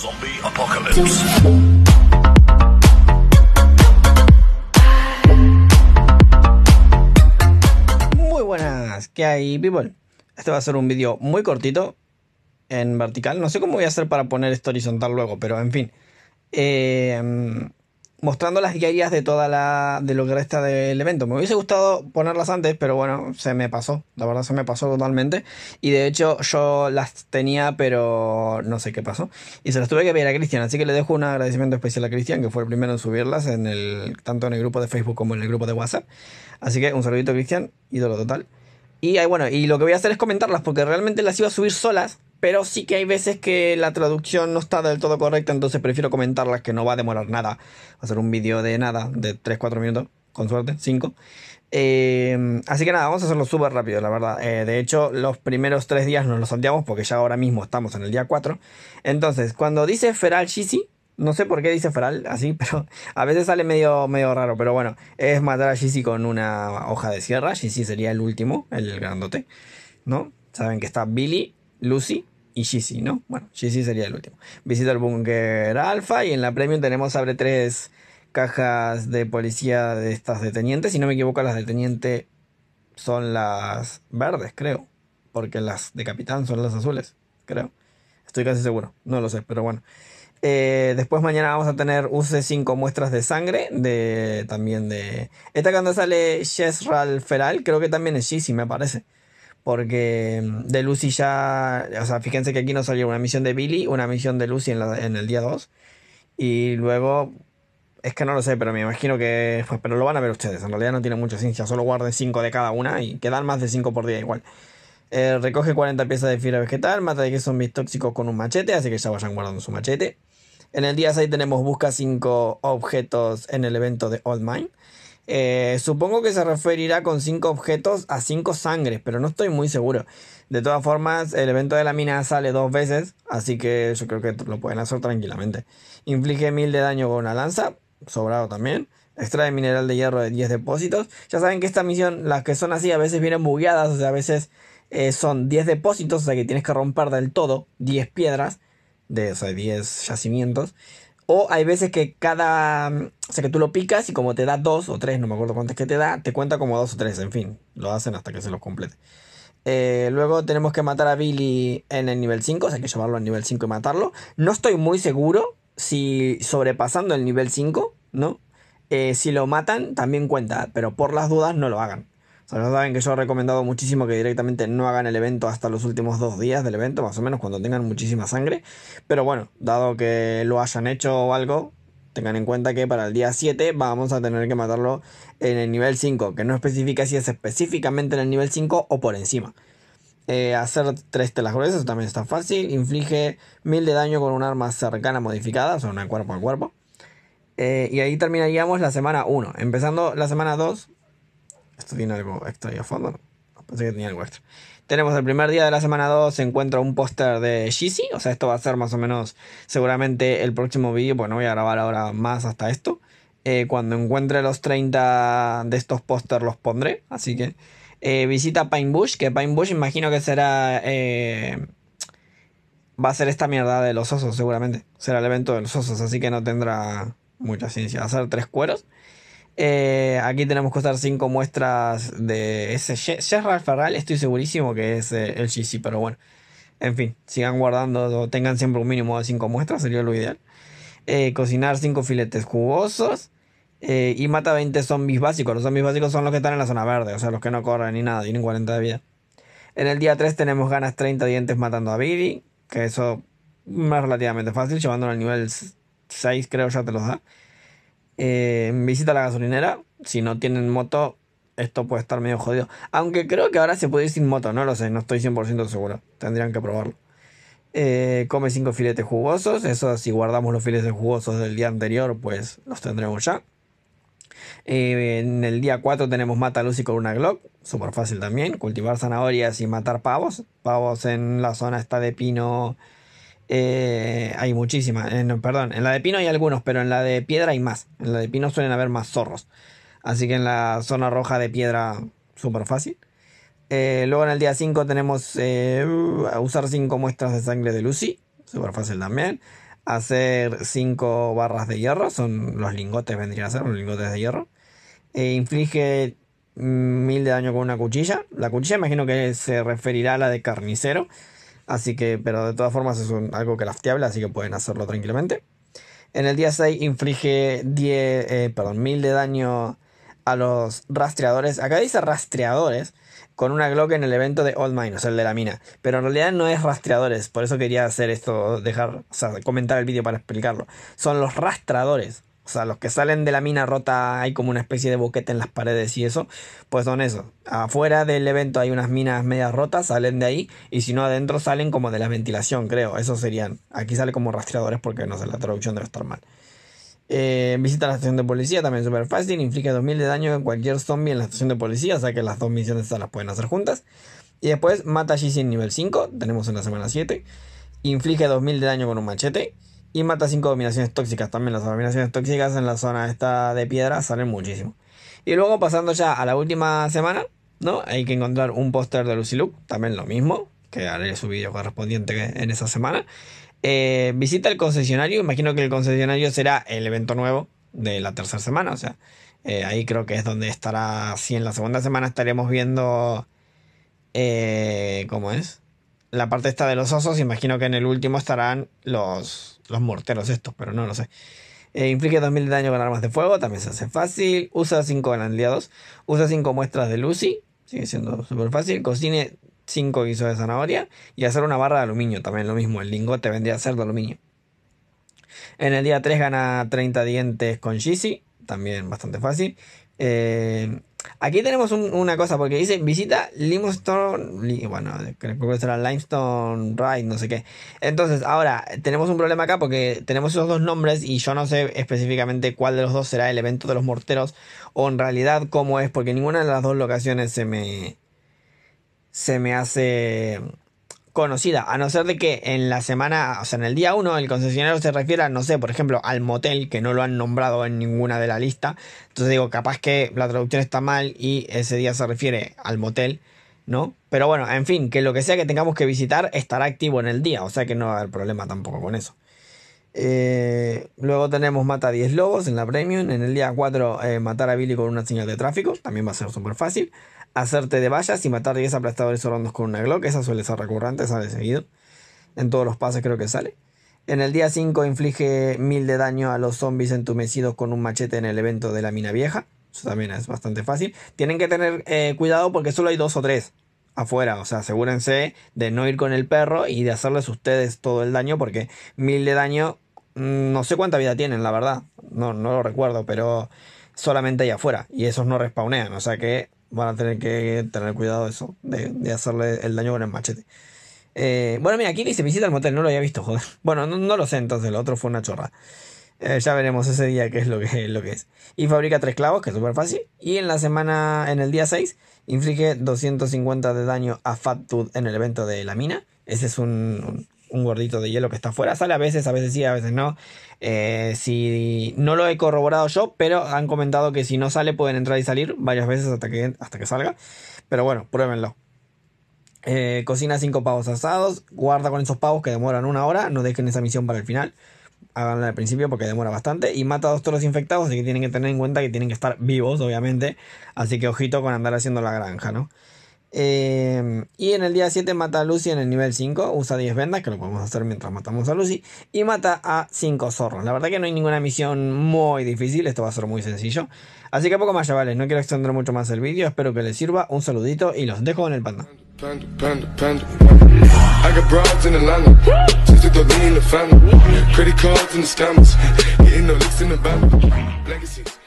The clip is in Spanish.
Zombie Apocalypse. Muy buenas, ¿qué hay, people? Este va a ser un vídeo muy cortito en vertical. No sé cómo voy a hacer para poner esto horizontal luego, pero en fin. Eh, mostrando las guías de toda la de lo que resta del evento. Me hubiese gustado ponerlas antes, pero bueno, se me pasó, la verdad se me pasó totalmente y de hecho yo las tenía, pero no sé qué pasó y se las tuve que pedir a Cristian, así que le dejo un agradecimiento especial a Cristian que fue el primero en subirlas en el tanto en el grupo de Facebook como en el grupo de WhatsApp. Así que un saludito Cristian, ídolo total. Y bueno, y lo que voy a hacer es comentarlas porque realmente las iba a subir solas pero sí que hay veces que la traducción no está del todo correcta, entonces prefiero comentarlas que no va a demorar nada. Hacer un vídeo de nada, de 3-4 minutos, con suerte, 5. Em, así que nada, vamos a hacerlo súper rápido, la verdad. Eh, de hecho, los primeros 3 días nos los salteamos porque ya ahora mismo estamos en el día 4. Entonces, cuando dice Feral sí no sé por qué dice Feral así, pero a veces sale medio, medio raro. Pero bueno, es matar a con una hoja de sierra. Shisi sería el último, el grandote, ¿no? Saben que está Billy, Lucy y Shizzy, ¿no? Bueno, Shizzy sería el último. Visita el búnker Alpha y en la Premium tenemos abre tres cajas de policía de estas detenientes. Si no me equivoco, las detenientes son las verdes, creo. Porque las de capitán son las azules, creo. Estoy casi seguro, no lo sé, pero bueno. Eh, después mañana vamos a tener UC5 muestras de sangre. De, también de... Esta cuando sale Shesral Feral, creo que también es Shizzy, me parece porque mm, de Lucy ya, o sea, fíjense que aquí nos salió una misión de Billy, una misión de Lucy en, el día 2, y luego, es que no lo sé, pero me imagino que, pues, pero lo van a ver ustedes, en realidad no tiene mucha ciencia, solo guarde 5 de cada una y quedan más de 5 por día igual. Eh, recoge 40 piezas de fibra vegetal, mata de que son mis tóxicos con un machete, así que ya vayan guardando su machete. En el día 6 tenemos busca 5 objetos en el evento de Old Mine. Eh, supongo que se referirá con cinco objetos a cinco sangres, pero no estoy muy seguro. De todas formas, el evento de la mina sale dos veces, así que yo creo que lo pueden hacer tranquilamente. Inflige mil de daño con una lanza, sobrado también. Extrae mineral de hierro de 10 depósitos. Ya saben que esta misión, las que son así, a veces vienen bugueadas, o sea, a veces eh, son 10 depósitos, o sea que tienes que romper del todo 10 piedras, de, o sea, 10 yacimientos. O hay veces que cada. Mm, o sea, que tú lo picas y como te da dos o tres, no me acuerdo cuántas que te da, te cuenta como dos o tres, en fin. Lo hacen hasta que se los complete. Eh, luego tenemos que matar a Billy en el nivel 5, o sea, hay que llevarlo al nivel 5 y matarlo. No estoy muy seguro si sobrepasando el nivel 5, ¿no? Eh, si lo matan, también cuenta, pero por las dudas no lo hagan saben que yo he recomendado muchísimo que directamente no hagan el evento hasta los últimos dos días del evento, más o menos, cuando tengan muchísima sangre. Pero bueno, dado que lo hayan hecho o algo, tengan en cuenta que para el día 7 vamos a tener que matarlo en el nivel 5, que no especifica si es específicamente en el nivel 5 o por encima. Eh, hacer tres telas gruesas también está fácil. Inflige 1000 de daño con un arma cercana modificada, son sea, una cuerpo a cuerpo. Eh, y ahí terminaríamos la semana 1. Empezando la semana 2, esto tiene algo extra ahí a fondo. Pensé que tenía algo extra. Tenemos el primer día de la semana 2, Encuentro un póster de Jeezy. O sea, esto va a ser más o menos seguramente el próximo vídeo, porque no voy a grabar ahora más hasta esto. Eh, cuando encuentre los 30 de estos pósters los pondré. Así que eh, visita Pine Bush, que Pine Bush imagino que será... Eh, va a ser esta mierda de los osos, seguramente. Será el evento de los osos, así que no tendrá mucha ciencia. Va a ser tres cueros. Eh, aquí tenemos que usar 5 muestras de ese Gerard Ferral. Estoy segurísimo que es eh, el GC, pero bueno. En fin, sigan guardando tengan siempre un mínimo de 5 muestras, sería lo ideal. Eh, cocinar 5 filetes jugosos. y mata 20 zombies básicos. Los zombies básicos son los que están en la zona verde, o sea, los que no corren ni nada, tienen 40 de vida. En el día 3 tenemos ganas 30 dientes matando a Billy, que eso es relativamente fácil, llevándolo al nivel 6 creo ya te los da. Eh, visita la gasolinera. Si no tienen moto, esto puede estar medio jodido. Aunque creo que ahora se puede ir sin moto, no lo sé, no estoy 100% seguro. Tendrían que probarlo. Eh, come 5 filetes jugosos. Eso, si guardamos los filetes jugosos del día anterior, pues los tendremos ya. Eh, en el día 4 tenemos Mata Lucy con una Glock, súper fácil también. Cultivar zanahorias y matar pavos. Pavos en la zona está de pino eh, hay muchísimas. Eh, perdón, en la de pino hay algunos, pero en la de piedra hay más. En la de pino suelen haber más zorros. Así que en la zona roja de piedra, súper fácil. Eh, luego en el día 5 tenemos uh, usar 5 muestras de sangre de Lucy. Súper fácil también. Hacer 5 barras de hierro. Son los lingotes, vendrían a ser los lingotes de hierro. E inflige 1000 mm, de daño con una cuchilla. La cuchilla imagino que se referirá a la de carnicero. Así que, pero de todas formas es un, algo crafteable, así que pueden hacerlo tranquilamente. En el día 6 inflige 10, eh, perdón, 1000 de daño a los rastreadores. Acá dice rastreadores con una Glock en el evento de Old Mine, o sea, el de la mina. Pero en realidad no es rastreadores, por eso quería hacer esto, dejar, o sea, comentar el vídeo para explicarlo. Son los rastreadores. O sea, los que salen de la mina rota hay como una especie de boquete en las paredes y eso, pues son eso, Afuera del evento hay unas minas medias rotas, salen de ahí, y si no adentro salen como de la ventilación, creo. eso serían. Aquí sale como rastreadores porque no sé, la traducción debe estar mal. Eh, visita la estación de policía, también súper fácil. Inflige 2000 de daño en cualquier zombie en la estación de policía, o sea que las dos misiones se las pueden hacer juntas. Y después mata a Shishin en nivel 5, tenemos en la semana 7. Inflige 2000 de daño con un machete. Y mata 5 dominaciones tóxicas también. Las dominaciones tóxicas en la zona esta de piedra salen muchísimo. Y luego pasando ya a la última semana, ¿no? Hay que encontrar un póster de Lucy Luke, también lo mismo, que haré su vídeo correspondiente en esa semana. Eh, visita el concesionario, imagino que el concesionario será el evento nuevo de la tercera semana, o sea, eh, ahí creo que es donde estará, si en la segunda semana estaremos viendo, eh, ¿cómo es? La parte esta de los osos, imagino que en el último estarán los, los morteros estos, pero no lo sé. Eh, inflige 2000 de daño con armas de fuego, también se hace fácil. Usa 5 aliados. Usa 5 muestras de Lucy, sigue siendo súper fácil. Cocine 5 guisos de zanahoria. Y hacer una barra de aluminio, también lo mismo. El lingote vendría a ser de aluminio. En el día 3 gana 30 dientes con Shizzy, también bastante fácil. Eh, Aquí tenemos una cosa, porque dice, visita Limestone, bueno, creo que será Limestone Ride, no sé qué. Entonces, ahora, tenemos un problema acá porque tenemos esos dos nombres y yo no sé específicamente cuál de los dos será el evento de los morteros o en realidad cómo es, porque ninguna de las dos locaciones se me... se me hace conocida, a no ser de que en la semana, o sea, en el día 1 el concesionario se refiera, no sé, por ejemplo, al motel, que no lo han nombrado en ninguna de la lista. Entonces digo, capaz que la traducción está mal y ese día se refiere al motel, ¿no? Pero bueno, en fin, que lo que sea que tengamos que visitar estará activo en el día, o sea que no va a haber problema tampoco con eso. Eh, luego tenemos Mata 10 lobos en la Premium. En el día 4, eh, matar a Billy con una señal de tráfico. También va a ser súper fácil. Hacerte de vallas y matar 10 aplastadores rondos con una Glock. Esa suele ser recurrente, sale seguido. En todos los pases creo que sale. En el día 5, inflige 1000 de daño a los zombies entumecidos con un machete en el evento de la mina vieja. Eso también es bastante fácil. Tienen que tener eh, cuidado porque solo hay dos o tres afuera. O sea, asegúrense de no ir con el perro y de hacerles ustedes todo el daño, porque mil de daño, mm, no sé cuánta vida tienen, la verdad. No, no lo recuerdo, pero solamente hay afuera. Y esos no respawnean. O sea que van a tener que tener cuidado de eso, de, hacerle el daño con el machete. Eh, bueno, mira, aquí dice visita el motel, no lo había visto, joder. Bueno, no, no lo sé, entonces lo otro fue una chorra. Eh, ya veremos ese día qué es lo que, lo que es. Y fabrica tres clavos, que es súper fácil. Y en la semana, en el día 6, inflige 250 de daño a Fat en el evento de la mina. Ese es un, gordito de hielo que está afuera. Sale a veces, a veces sí, a veces no. Eh, si no lo he corroborado yo, pero han comentado que si no sale pueden entrar y salir varias veces hasta que, hasta que salga. Pero bueno, pruébenlo. Eh, cocina cinco pavos asados, guarda con esos pavos que demoran una hora, no dejen esa misión para el final háganla al principio porque demora bastante. Y mata a dos toros infectados, así que tienen que tener en cuenta que tienen que estar vivos, obviamente. Así que ojito con andar haciendo la granja, ¿no? Em, y en el día 7 mata a Lucy en el nivel 5, usa 10 vendas, que lo podemos hacer mientras matamos a Lucy, y mata a 5 zorros. La verdad que no hay ninguna misión muy difícil, esto va a ser muy sencillo. Así que poco más, chavales, no quiero extender mucho más el vídeo, espero que les sirva, un saludito y los dejo en el panda. Panda, panda, panda. I got broads in Atlanta. Just to lean the family. Credit cards and the scammers. getting the licks in the band. Legacy.